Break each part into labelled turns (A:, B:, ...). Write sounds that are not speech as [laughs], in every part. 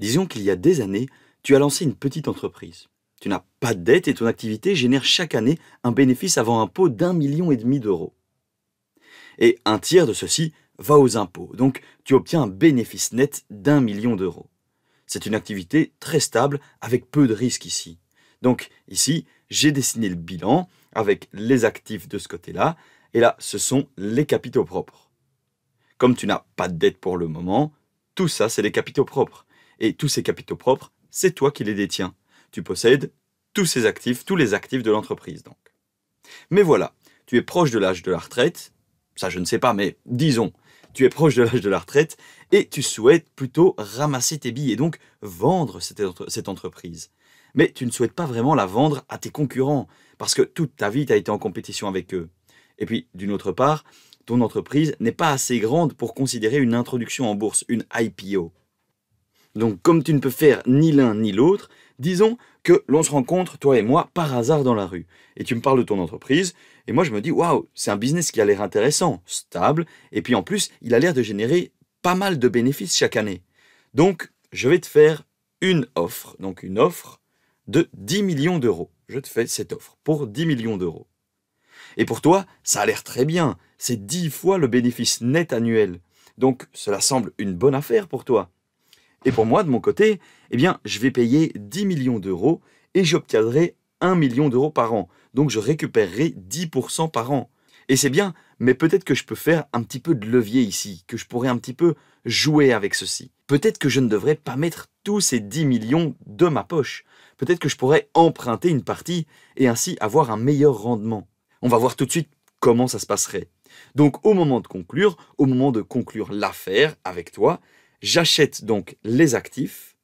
A: Disons qu'il y a des années, tu as lancé une petite entreprise. Tu n'as pas de dette et ton activité génère chaque année un bénéfice avant impôt d'un million et demi d'euros. Et un tiers de ceci va aux impôts, donc tu obtiens un bénéfice net d'un million d'euros. C'est une activité très stable avec peu de risques ici. Donc ici, j'ai dessiné le bilan avec les actifs de ce côté-là, et là, ce sont les capitaux propres. Comme tu n'as pas de dette pour le moment, tout ça, c'est les capitaux propres. Et tous ces capitaux propres, c'est toi qui les détiens. Tu possèdes tous ces actifs, tous les actifs de l'entreprise donc. Mais voilà, tu es proche de l'âge de la retraite, ça je ne sais pas, mais disons, tu es proche de l'âge de la retraite et tu souhaites plutôt ramasser tes billes et donc vendre cette, cette, entreprise. Mais tu ne souhaites pas vraiment la vendre à tes concurrents parce que toute ta vie tu as été en compétition avec eux. Et puis d'une autre part, ton entreprise n'est pas assez grande pour considérer une introduction en bourse, une IPO. Donc comme tu ne peux faire ni l'un ni l'autre, disons que l'on se rencontre, toi et moi, par hasard dans la rue. Et tu me parles de ton entreprise, et moi je me dis, waouh, c'est un business qui a l'air intéressant, stable, et puis en plus, il a l'air de générer pas mal de bénéfices chaque année. Donc, je vais te faire une offre, donc une offre de 10 millions d'euros. Je te fais cette offre pour 10 millions d'euros. Et pour toi, ça a l'air très bien, c'est 10 fois le bénéfice net annuel. Donc, cela semble une bonne affaire pour toi. Et pour moi, de mon côté, eh bien, je vais payer 10 millions d'euros et j'obtiendrai 1 million d'euros par an. Donc je récupérerai 10% par an. Et c'est bien, mais peut-être que je peux faire un petit peu de levier ici, que je pourrais un petit peu jouer avec ceci. Peut-être que je ne devrais pas mettre tous ces 10 millions de ma poche. Peut-être que je pourrais emprunter une partie et ainsi avoir un meilleur rendement. On va voir tout de suite comment ça se passerait. Donc au moment de conclure, au moment de conclure l'affaire avec toi, J'achète donc les actifs.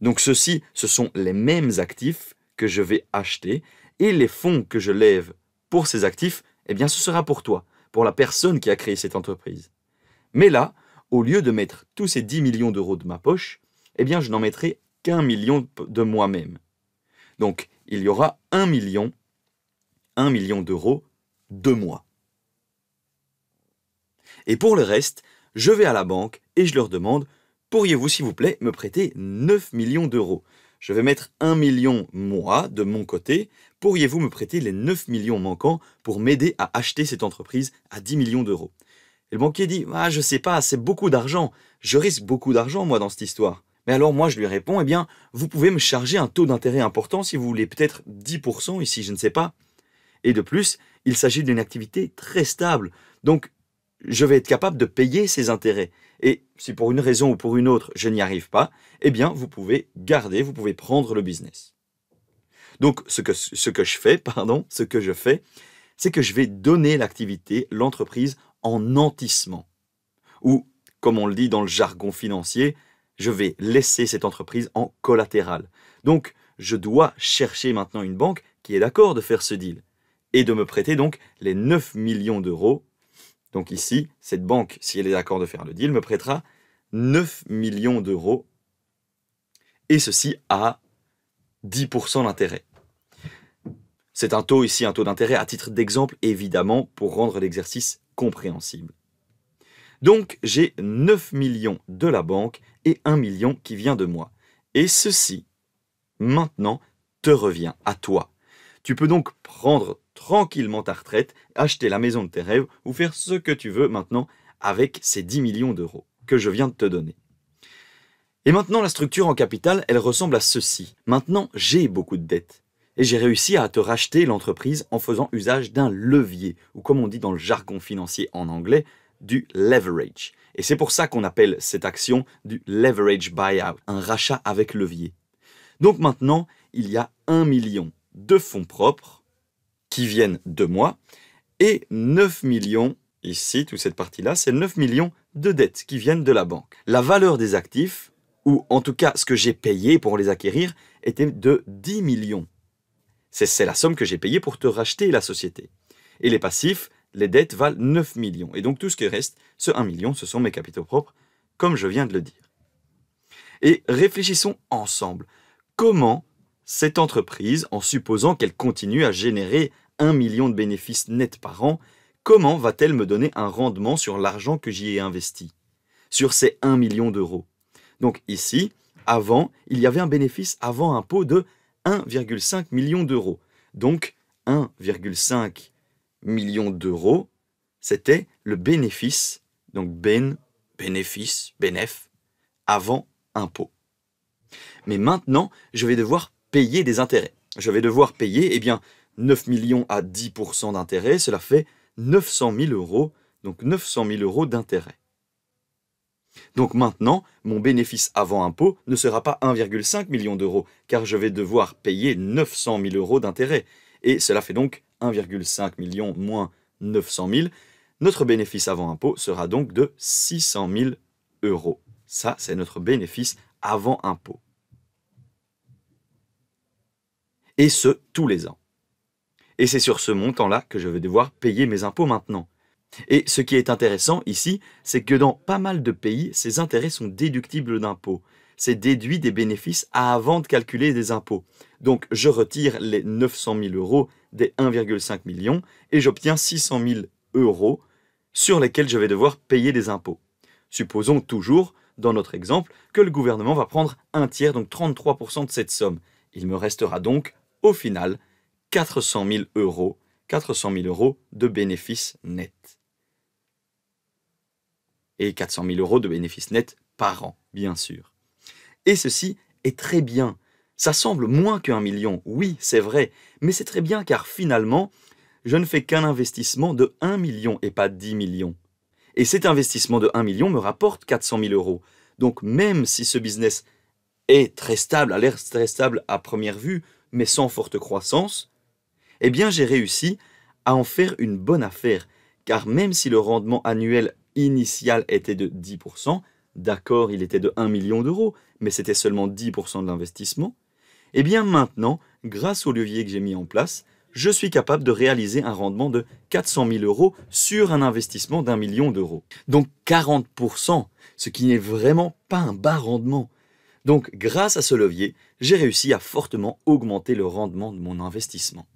A: Donc ceux-ci, ce sont les mêmes actifs que je vais acheter et les fonds que je lève pour ces actifs, eh bien ce sera pour toi, pour la personne qui a créé cette entreprise. Mais là, au lieu de mettre tous ces 10 millions d'euros de ma poche, eh bien je n'en mettrai qu'un million de moi-même. Donc il y aura un million, un million d'euros de moi. Et pour le reste, je vais à la banque et je leur demande pourriez-vous s'il vous plaît me prêter 9 millions d'euros Je vais mettre 1 million moi de mon côté. Pourriez-vous me prêter les 9 millions manquants pour m'aider à acheter cette entreprise à 10 millions d'euros le banquier dit ah, je sais pas, c'est beaucoup d'argent. Je risque beaucoup d'argent moi dans cette histoire. Mais alors moi je lui réponds eh bien, vous pouvez me charger un taux d'intérêt important si vous voulez peut-être 10% ici, je ne sais pas. Et de plus, il s'agit d'une activité très stable. Donc je vais être capable de payer ces intérêts. Et si pour une raison ou pour une autre, je n'y arrive pas, eh bien, vous pouvez garder, vous pouvez prendre le business. Donc, ce que, ce que je fais, [laughs] pardon, ce que je fais, c'est que je vais donner l'activité, l'entreprise, en nantissement. Ou, comme on le dit dans le jargon financier, je vais laisser cette entreprise en collatéral. Donc, je dois chercher maintenant une banque qui est d'accord de faire ce deal et de me prêter donc les 9 millions d'euros donc ici, cette banque, si elle est d'accord de faire le deal, me prêtera 9 millions d'euros, et ceci à 10% d'intérêt. C'est un taux ici, un taux d'intérêt à titre d'exemple, évidemment, pour rendre l'exercice compréhensible. Donc j'ai 9 millions de la banque et 1 million qui vient de moi. Et ceci, maintenant, te revient à toi. Tu peux donc prendre tranquillement ta retraite, acheter la maison de tes rêves ou faire ce que tu veux maintenant avec ces 10 millions d'euros que je viens de te donner. Et maintenant, la structure en capital, elle ressemble à ceci. Maintenant, j'ai beaucoup de dettes. Et j'ai réussi à te racheter l'entreprise en faisant usage d'un levier, ou comme on dit dans le jargon financier en anglais, du leverage. Et c'est pour ça qu'on appelle cette action du leverage buyout, un rachat avec levier. Donc maintenant, il y a un million de fonds propres qui viennent de moi, et 9 millions, ici, toute cette partie-là, c'est 9 millions de dettes qui viennent de la banque. La valeur des actifs, ou en tout cas ce que j'ai payé pour les acquérir, était de 10 millions. C'est la somme que j'ai payée pour te racheter la société. Et les passifs, les dettes valent 9 millions. Et donc tout ce qui reste, ce 1 million, ce sont mes capitaux propres, comme je viens de le dire. Et réfléchissons ensemble. Comment cette entreprise, en supposant qu'elle continue à générer 1 million de bénéfices nets par an, comment va-t-elle me donner un rendement sur l'argent que j'y ai investi Sur ces 1 million d'euros. Donc ici, avant, il y avait un bénéfice avant impôt de 1,5 million d'euros. Donc 1,5 million d'euros, c'était le bénéfice, donc ben, bénéfice, bénéf, avant impôt. Mais maintenant, je vais devoir payer des intérêts. Je vais devoir payer, eh bien, 9 millions à 10% d'intérêt, cela fait 900 000 euros, donc 900 000 euros d'intérêt. Donc maintenant, mon bénéfice avant impôt ne sera pas 1,5 million d'euros, car je vais devoir payer 900 000 euros d'intérêt. Et cela fait donc 1,5 million moins 900 000. Notre bénéfice avant impôt sera donc de 600 000 euros. Ça, c'est notre bénéfice avant impôt. Et ce, tous les ans. Et c'est sur ce montant-là que je vais devoir payer mes impôts maintenant. Et ce qui est intéressant ici, c'est que dans pas mal de pays, ces intérêts sont déductibles d'impôts. C'est déduit des bénéfices avant de calculer des impôts. Donc je retire les 900 000 euros des 1,5 million et j'obtiens 600 000 euros sur lesquels je vais devoir payer des impôts. Supposons toujours, dans notre exemple, que le gouvernement va prendre un tiers, donc 33% de cette somme. Il me restera donc, au final, 400 000 euros, 400 000 euros de bénéfices nets. Et 400 000 euros de bénéfices nets par an, bien sûr. Et ceci est très bien. Ça semble moins qu'un million, oui, c'est vrai, mais c'est très bien car finalement, je ne fais qu'un investissement de 1 million et pas 10 millions. Et cet investissement de 1 million me rapporte 400 000 euros. Donc même si ce business est très stable, a l'air très stable à première vue, mais sans forte croissance, eh bien j'ai réussi à en faire une bonne affaire, car même si le rendement annuel initial était de 10%, d'accord, il était de 1 million d'euros, mais c'était seulement 10% de l'investissement, eh bien maintenant, grâce au levier que j'ai mis en place, je suis capable de réaliser un rendement de 400 000 euros sur un investissement d'un million d'euros. Donc 40%, ce qui n'est vraiment pas un bas rendement. Donc grâce à ce levier, j'ai réussi à fortement augmenter le rendement de mon investissement.